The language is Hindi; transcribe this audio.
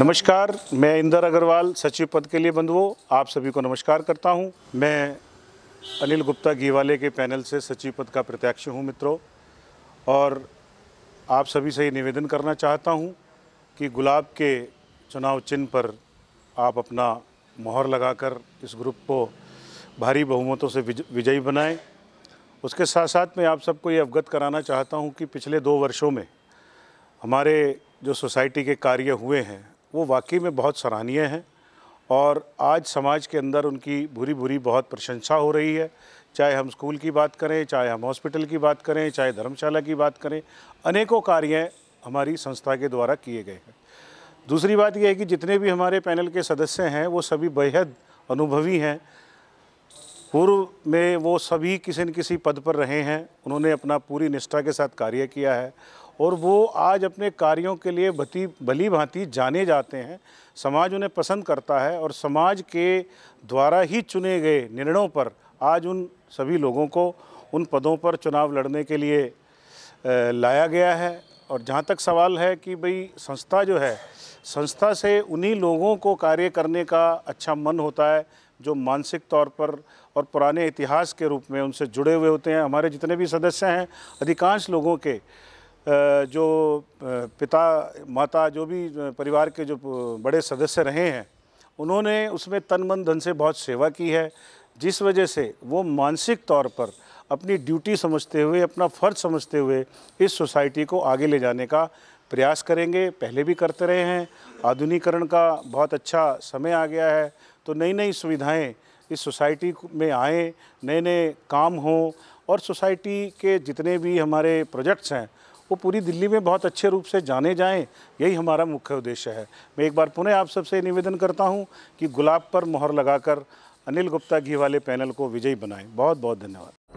नमस्कार मैं इंदर अग्रवाल सचिव पद के लिए बंधुओं आप सभी को नमस्कार करता हूं मैं अनिल गुप्ता गीवाले के पैनल से सचिव पद का प्रत्याशी हूं मित्रों और आप सभी से ये निवेदन करना चाहता हूं कि गुलाब के चुनाव चिन्ह पर आप अपना मोहर लगाकर इस ग्रुप को भारी बहुमतों से विजयी बनाएं उसके साथ साथ मैं आप सबको ये अवगत कराना चाहता हूँ कि पिछले दो वर्षों में हमारे जो सोसाइटी के कार्य हुए हैं वो वाकई में बहुत सराहनीय हैं और आज समाज के अंदर उनकी भूरी भूरी बहुत प्रशंसा हो रही है चाहे हम स्कूल की बात करें चाहे हम हॉस्पिटल की बात करें चाहे धर्मशाला की बात करें अनेकों कार्य हमारी संस्था के द्वारा किए गए हैं दूसरी बात यह है कि जितने भी हमारे पैनल के सदस्य हैं वो सभी बेहद अनुभवी हैं पूर्व में वो सभी किसी न किसी पद पर रहे हैं उन्होंने अपना पूरी निष्ठा के साथ कार्य किया है और वो आज अपने कार्यों के लिए भती भली भांति जाने जाते हैं समाज उन्हें पसंद करता है और समाज के द्वारा ही चुने गए निर्णयों पर आज उन सभी लोगों को उन पदों पर चुनाव लड़ने के लिए लाया गया है और जहाँ तक सवाल है कि भाई संस्था जो है संस्था से उन्हीं लोगों को कार्य करने का अच्छा मन होता है जो मानसिक तौर पर और पुराने इतिहास के रूप में उनसे जुड़े हुए होते हैं हमारे जितने भी सदस्य हैं अधिकांश लोगों के जो पिता माता जो भी परिवार के जो बड़े सदस्य रहे हैं उन्होंने उसमें तन मन धन से बहुत सेवा की है जिस वजह से वो मानसिक तौर पर अपनी ड्यूटी समझते हुए अपना फ़र्ज समझते हुए इस सोसाइटी को आगे ले जाने का प्रयास करेंगे पहले भी करते रहे हैं आधुनिकरण का बहुत अच्छा समय आ गया है तो नई नई सुविधाएं इस सोसाइटी में आए नए नए काम हों और सोसाइटी के जितने भी हमारे प्रोजेक्ट्स हैं वो पूरी दिल्ली में बहुत अच्छे रूप से जाने जाएं यही हमारा मुख्य उद्देश्य है मैं एक बार पुनः आप सबसे निवेदन करता हूँ कि गुलाब पर मोहर लगाकर अनिल गुप्ता घी वाले पैनल को विजयी बनाएं बहुत बहुत धन्यवाद